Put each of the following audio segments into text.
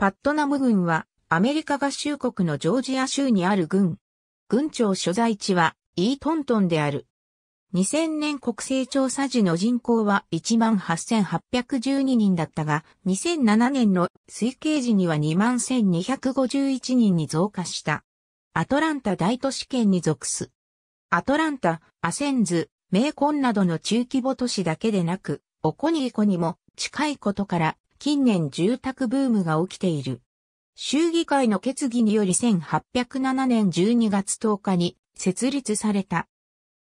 パットナム軍はアメリカ合衆国のジョージア州にある軍。軍庁所在地はイートントンである。2000年国勢調査時の人口は18,812人だったが、2007年の推計時には21,251人に増加した。アトランタ大都市圏に属す。アトランタ、アセンズ、メーコンなどの中規模都市だけでなく、オコニーコにも近いことから近年住宅ブームが起きている。衆議会の決議により1807年12月10日に設立された。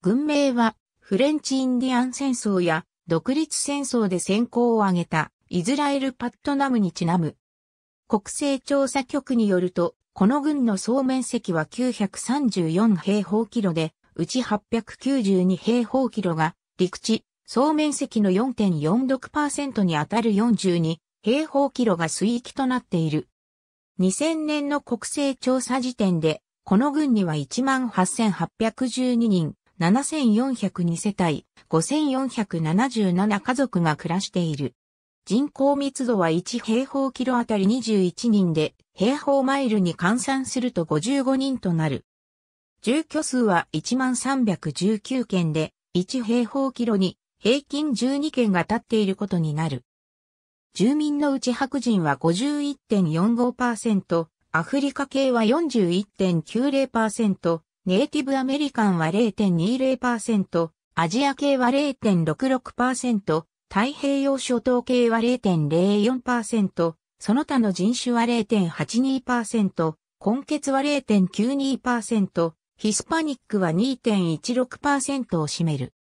軍名はフレンチインディアン戦争や独立戦争で先行を挙げたイズラエル・パットナムにちなむ。国勢調査局によると、この軍の総面積は934平方キロで、うち892平方キロが陸地、総面積の4.46%にあたる42平方キロが水域となっている。2000年の国勢調査時点で、この郡には18,812人、7,402世帯、5,477家族が暮らしている。人口密度は1平方キロあたり21人で、平方マイルに換算すると55人となる。住居数は1319件で、1平方キロに平均12件が立っていることになる。住民のうち白人は51.45%、アフリカ系は41.90%、ネイティブアメリカンは0.20%、アジア系は0.66%、太平洋諸島系は0.04%、その他の人種は0.82%、根血は0.92%、ヒスパニックは2.16%を占める。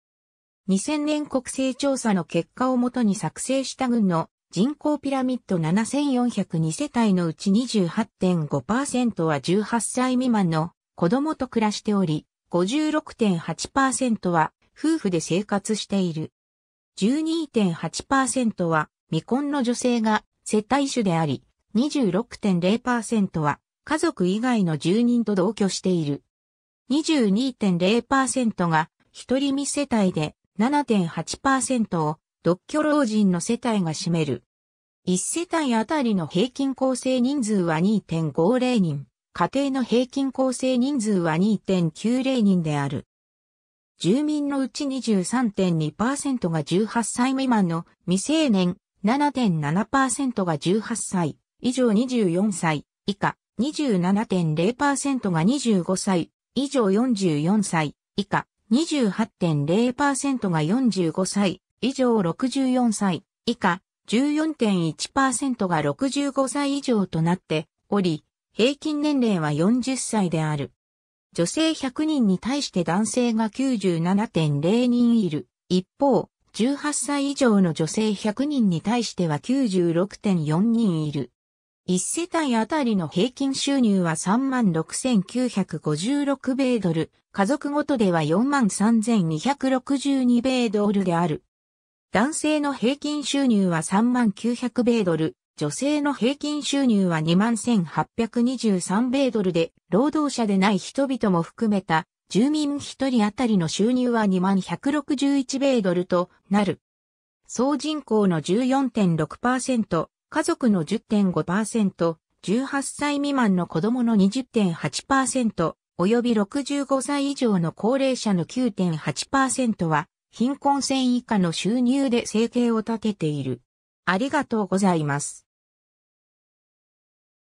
2000年国勢調査の結果をもとに作成した軍の人口ピラミッド7402世帯のうち28.5%は18歳未満の子供と暮らしており、56.8%は夫婦で生活している。12.8%は未婚の女性が世帯主であり、26.0%は家族以外の住人と同居している。22.0%が一人未世帯で7.8%を独居老人の世帯が占める。1世帯あたりの平均構成人数は2.50人、家庭の平均構成人数は2.90人である。住民のうち23.2%が18歳未満の未成年、7.7%が18歳、以上24歳、以下、27.0%が25歳、以上44歳、以下、28.0%が45歳以上64歳以下、14.1%が65歳以上となっており、平均年齢は40歳である。女性100人に対して男性が97.0人いる。一方、18歳以上の女性100人に対しては96.4人いる。1世帯あたりの平均収入は36,956米ドル、家族ごとでは43,262米ドルである。男性の平均収入は3900米ドル、女性の平均収入は21,823米ドルで、労働者でない人々も含めた、住民1人あたりの収入は21,161米ドルとなる。総人口の14.6%、家族の10.5%、18歳未満の子供の20.8%、及び65歳以上の高齢者の9.8%は、貧困線以下の収入で生計を立てている。ありがとうございます。